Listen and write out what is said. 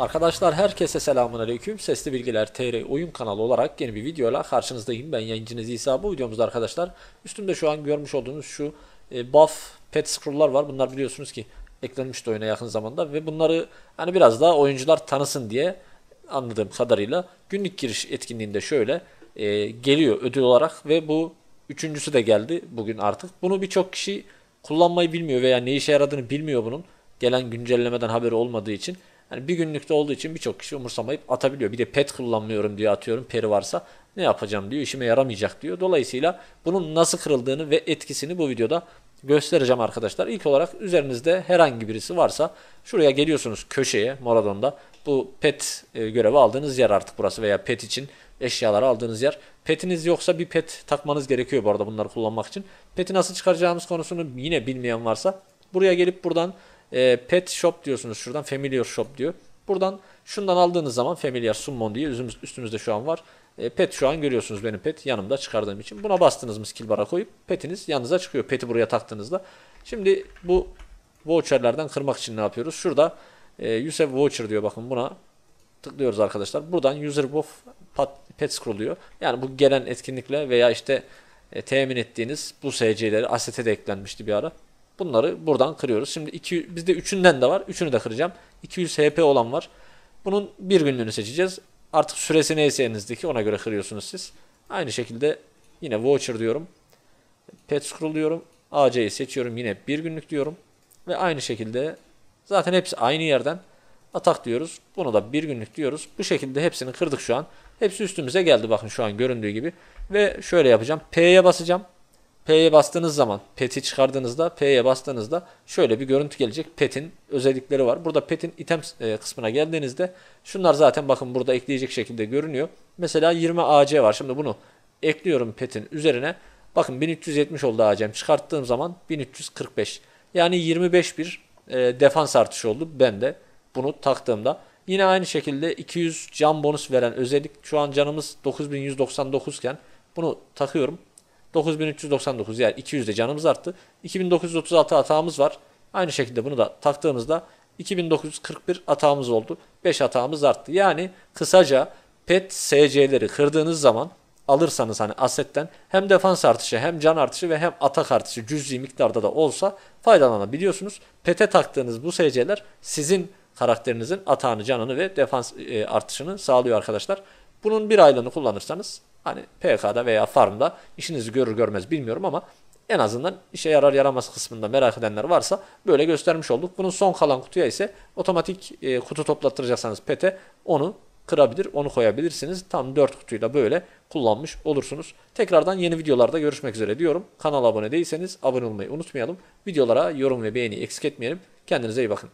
Arkadaşlar herkese selamun aleyküm. Sesli Bilgiler TR oyun kanalı olarak yeni bir videoyla karşınızdayım. Ben yayıncınız İsa. Bu videomuzda arkadaşlar üstümde şu an görmüş olduğunuz şu e, buff pet scroll'lar var. Bunlar biliyorsunuz ki eklenmişti oyuna yakın zamanda ve bunları hani biraz daha oyuncular tanısın diye anladığım kadarıyla günlük giriş etkinliğinde şöyle e, geliyor ödül olarak ve bu üçüncüsü de geldi bugün artık. Bunu birçok kişi kullanmayı bilmiyor veya ne işe yaradığını bilmiyor bunun. Gelen güncellemeden haberi olmadığı için yani bir günlükte olduğu için birçok kişi umursamayıp atabiliyor. Bir de pet kullanmıyorum diye atıyorum peri varsa ne yapacağım diyor işime yaramayacak diyor. Dolayısıyla bunun nasıl kırıldığını ve etkisini bu videoda göstereceğim arkadaşlar. İlk olarak üzerinizde herhangi birisi varsa şuraya geliyorsunuz köşeye Moradon'da. Bu pet e, görevi aldığınız yer artık burası veya pet için eşyaları aldığınız yer. Petiniz yoksa bir pet takmanız gerekiyor bu arada bunları kullanmak için. Peti nasıl çıkaracağımız konusunu yine bilmeyen varsa buraya gelip buradan e, pet shop diyorsunuz şuradan familiar shop diyor. Buradan şundan aldığınız zaman familiar summon diye üstümüzde şu an var. E, pet şu an görüyorsunuz benim pet yanımda çıkardığım için. Buna bastınız mı skill bara koyup petiniz yanınıza çıkıyor. Peti buraya taktığınızda. Şimdi bu voucherlerden kırmak için ne yapıyoruz? Şurada e, use voucher diyor bakın buna tıklıyoruz arkadaşlar. Buradan user buff pet scroll'luyor. Yani bu gelen etkinlikle veya işte e, temin ettiğiniz bu SC'leri asete de eklenmişti bir ara. Bunları buradan kırıyoruz. Şimdi iki, bizde üçünden de var. Üçünü de kıracağım. 200 HP olan var. Bunun bir günlüğünü seçeceğiz. Artık süresi neyse elinizdeki ona göre kırıyorsunuz siz. Aynı şekilde yine voucher diyorum. Pet scroll diyorum. AC'yi seçiyorum. Yine bir günlük diyorum. Ve aynı şekilde zaten hepsi aynı yerden atak diyoruz. Bunu da bir günlük diyoruz. Bu şekilde hepsini kırdık şu an. Hepsi üstümüze geldi bakın şu an göründüğü gibi. Ve şöyle yapacağım. P'ye basacağım. P'ye bastığınız zaman, pet'i çıkardığınızda, P'ye bastığınızda şöyle bir görüntü gelecek. Pet'in özellikleri var. Burada pet'in item e, kısmına geldiğinizde şunlar zaten bakın burada ekleyecek şekilde görünüyor. Mesela 20 AC var. Şimdi bunu ekliyorum pet'in üzerine. Bakın 1370 oldu AC'm. Çıkarttığım zaman 1345. Yani 25 bir e, defans artışı oldu Ben de bunu taktığımda. Yine aynı şekilde 200 can bonus veren özellik şu an canımız 9199 iken bunu takıyorum. 9399 yani 200 de canımız arttı. 2936 atağımız var. Aynı şekilde bunu da taktığımızda 2941 atağımız oldu. 5 atağımız arttı. Yani kısaca pet SC'leri kırdığınız zaman alırsanız hani asetten hem defans artışı hem can artışı ve hem atak artışı cüzi miktarda da olsa faydalanabiliyorsunuz. Pete taktığınız bu SC'ler sizin karakterinizin atağını, canını ve defans e, artışını sağlıyor arkadaşlar. Bunun bir aylığını kullanırsanız Hani PK'da veya farmda işinizi görür görmez bilmiyorum ama en azından işe yarar yaramaz kısmında merak edenler varsa böyle göstermiş olduk. Bunun son kalan kutuya ise otomatik e, kutu toplattıracaksanız pete onu kırabilir, onu koyabilirsiniz. Tam 4 kutuyla böyle kullanmış olursunuz. Tekrardan yeni videolarda görüşmek üzere diyorum. Kanala abone değilseniz abone olmayı unutmayalım. Videolara yorum ve beğeni eksik etmeyelim. Kendinize iyi bakın.